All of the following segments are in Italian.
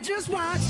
could just watch.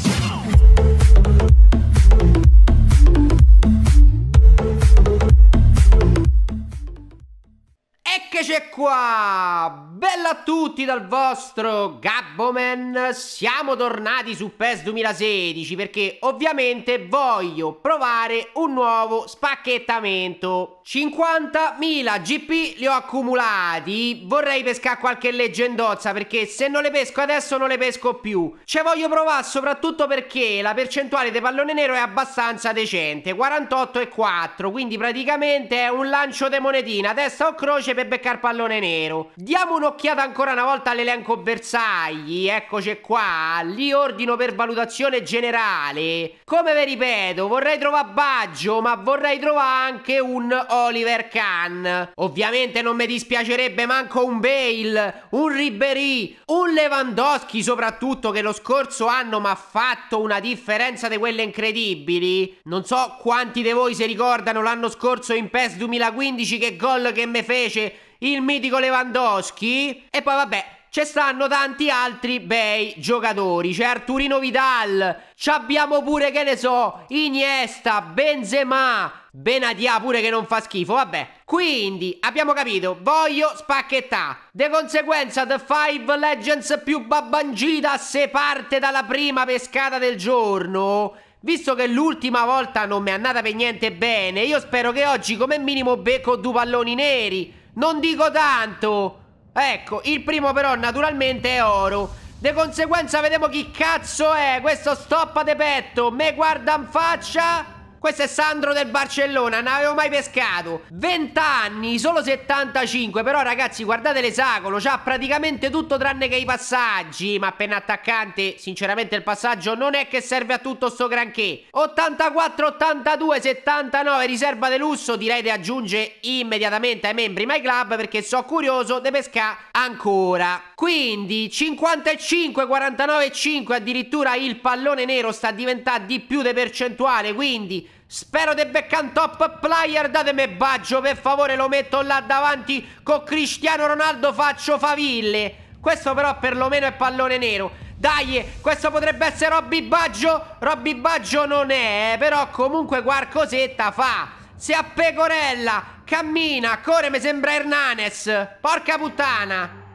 Eccoci qua! Bella a tutti dal vostro Gabboman! Siamo tornati su PES 2016 perché ovviamente voglio provare un nuovo spacchettamento. 50.000 GP li ho accumulati, vorrei pescare qualche leggendozza perché se non le pesco adesso non le pesco più. Ce voglio provare soprattutto perché la percentuale di pallone nero è abbastanza decente, 48,4, quindi praticamente è un lancio di monetina, testa o croce per beccare cercare pallone nero. Diamo un'occhiata ancora una volta all'elenco bersagli. Eccoci qua. Lì ordino per valutazione generale. Come vi ripeto, vorrei trovare Baggio, ma vorrei trovare anche un Oliver Kahn. Ovviamente non mi dispiacerebbe manco un Bale, un Ribéry, un Lewandowski soprattutto che lo scorso anno mi ha fatto una differenza di quelle incredibili. Non so quanti di voi si ricordano l'anno scorso in PES 2015 che gol che mi fece il mitico Lewandowski e poi vabbè ci stanno tanti altri bei giocatori. C'è Arturino Vidal, ci abbiamo pure che ne so, Iniesta, Benzema, Benadia pure che non fa schifo, vabbè. Quindi abbiamo capito, voglio spacchettà. De conseguenza The Five Legends più babbangita se parte dalla prima pescata del giorno. Visto che l'ultima volta non mi è andata per niente bene, io spero che oggi come minimo becco due palloni neri. Non dico tanto. Ecco, il primo però naturalmente è oro. De conseguenza vediamo chi cazzo è. Questo stoppa de petto. Me guarda in faccia. Questo è Sandro del Barcellona, non avevo mai pescato. 20 anni, solo 75, però ragazzi guardate l'esagono, c'ha praticamente tutto tranne che i passaggi, ma appena attaccante, sinceramente il passaggio non è che serve a tutto sto granché. 84, 82, 79, riserva de lusso, direi di aggiungere immediatamente ai membri My Club perché so curioso di pescare ancora. Quindi 55, 49, 5 addirittura il pallone nero sta diventando di più di percentuale, quindi Spero di beccare un top player, datemi Baggio, per favore lo metto là davanti, con Cristiano Ronaldo faccio faville. Questo però perlomeno è pallone nero. Dai, questo potrebbe essere Robby Baggio. Robby Baggio non è, però comunque qualcosetta fa. Si appecorella, cammina, corre, mi sembra Hernanes. Porca puttana.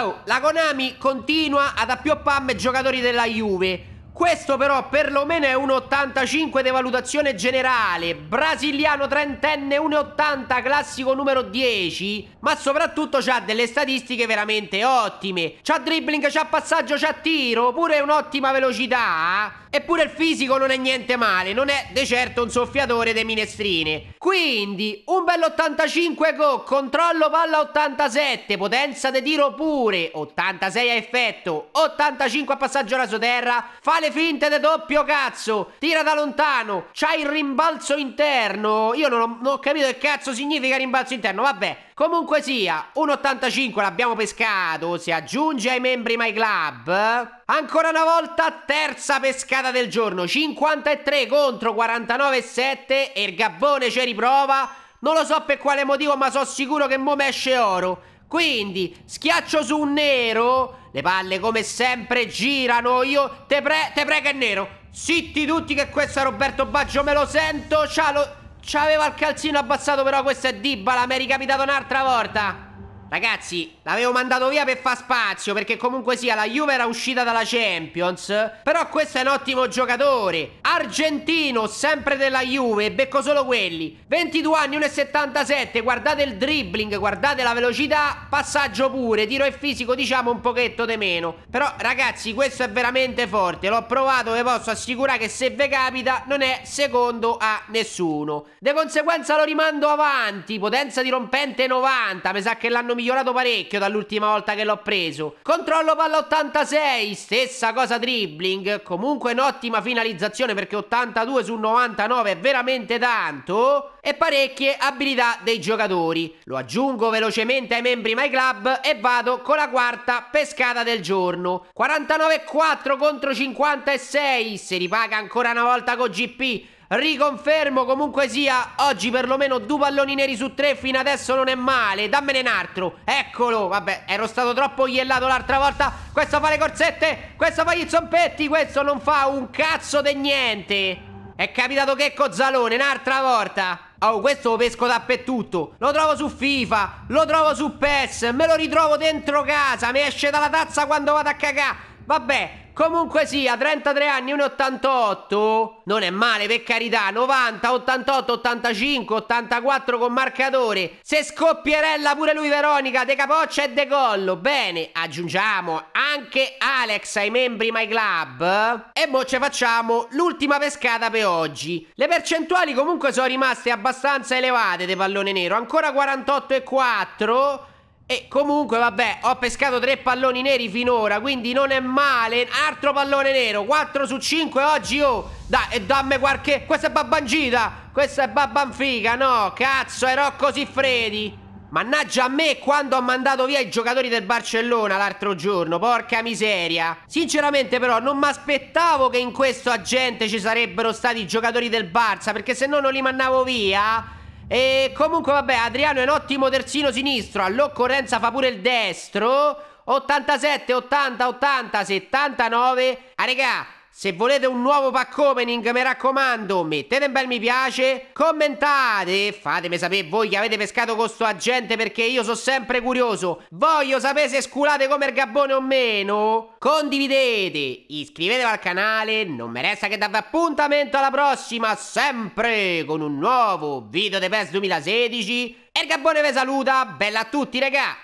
Oh, la Konami continua ad appiopparmi giocatori della Juve. Questo però perlomeno è un 85 di valutazione generale, brasiliano trentenne 1,80, classico numero 10, ma soprattutto ha delle statistiche veramente ottime. C'ha dribbling, c'ha passaggio, c'ha tiro, pure un'ottima velocità. Eh. Eppure il fisico non è niente male, non è di certo un soffiatore dei minestrini. Quindi, un bel 85 go, controllo palla 87, potenza di tiro pure, 86 a effetto, 85 a passaggio raso terra, fa le finte de doppio cazzo, tira da lontano, c'ha il rimbalzo interno. Io non ho, non ho capito che cazzo significa rimbalzo interno, vabbè. Comunque sia, un 85 l'abbiamo pescato, si aggiunge ai membri My Club. Ancora una volta, terza pescata giocata del giorno 53 contro 49,7 e il Gabbone ci riprova non lo so per quale motivo ma so sicuro che mo' esce oro quindi schiaccio su un nero le palle come sempre girano io te, pre te prego è nero zitti tutti che questo è Roberto Baggio me lo sento ciao lo... C'aveva il calzino abbassato però questo è Dibba, l'ha mai ricapitato un'altra volta Ragazzi, l'avevo mandato via per far spazio perché comunque sia la Juve era uscita dalla Champions Però questo è un ottimo giocatore Argentino, sempre della Juve, becco solo quelli 22 anni, 1,77, guardate il dribbling, guardate la velocità Passaggio pure, tiro e fisico diciamo un pochetto di meno Però ragazzi, questo è veramente forte L'ho provato ve posso assicurare che se ve capita non è secondo a nessuno De conseguenza lo rimando avanti, potenza di rompente 90 Mi sa che l'hanno migliorato parecchio dall'ultima volta che l'ho preso. Controllo palla 86, stessa cosa dribbling, comunque un'ottima finalizzazione perché 82 su 99 è veramente tanto e parecchie abilità dei giocatori. Lo aggiungo velocemente ai membri My Club e vado con la quarta pescata del giorno. 49,4 contro 56, si ripaga ancora una volta con GP Riconfermo comunque sia Oggi perlomeno due palloni neri su tre Fino adesso non è male Dammene un altro Eccolo Vabbè ero stato troppo iellato l'altra volta Questo fa le corsette Questo fa gli zompetti Questo non fa un cazzo di niente È capitato che cozzalone Un'altra volta Oh, questo lo pesco dappertutto. Lo trovo su FIFA, lo trovo su PES, me lo ritrovo dentro casa, mi esce dalla tazza quando vado a cagà. Vabbè, Comunque sia, 33 anni, 1,88 Non è male, per carità 90, 88, 85, 84 con marcatore Se scoppierella pure lui Veronica De capoccia e de collo Bene, aggiungiamo anche Alex ai membri My Club E mo ce facciamo l'ultima pescata per oggi Le percentuali comunque sono rimaste abbastanza elevate De pallone nero Ancora 48,4 e comunque vabbè ho pescato tre palloni neri finora Quindi non è male Altro pallone nero 4 su 5 oggi oh Dai e eh, dammi qualche Questa è babbangita Questa è babbanfiga no Cazzo ero così freddi Mannaggia a me quando ho mandato via i giocatori del Barcellona l'altro giorno, porca miseria. Sinceramente però non mi aspettavo che in questo agente ci sarebbero stati i giocatori del Barça, perché se no non li mandavo via. E comunque vabbè, Adriano è un ottimo terzino sinistro, all'occorrenza fa pure il destro. 87, 80, 80, 79. Ah, regà, se volete un nuovo pack opening, mi raccomando, mettete un bel mi piace, commentate e fatemi sapere voi che avete pescato con sto agente perché io sono sempre curioso. Voglio sapere se sculate come il gabbone o meno. Condividete, iscrivetevi al canale, non mi resta che darvi appuntamento alla prossima, sempre con un nuovo video di PES 2016. E il gabbone vi saluta, bella a tutti regà!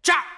Ciao!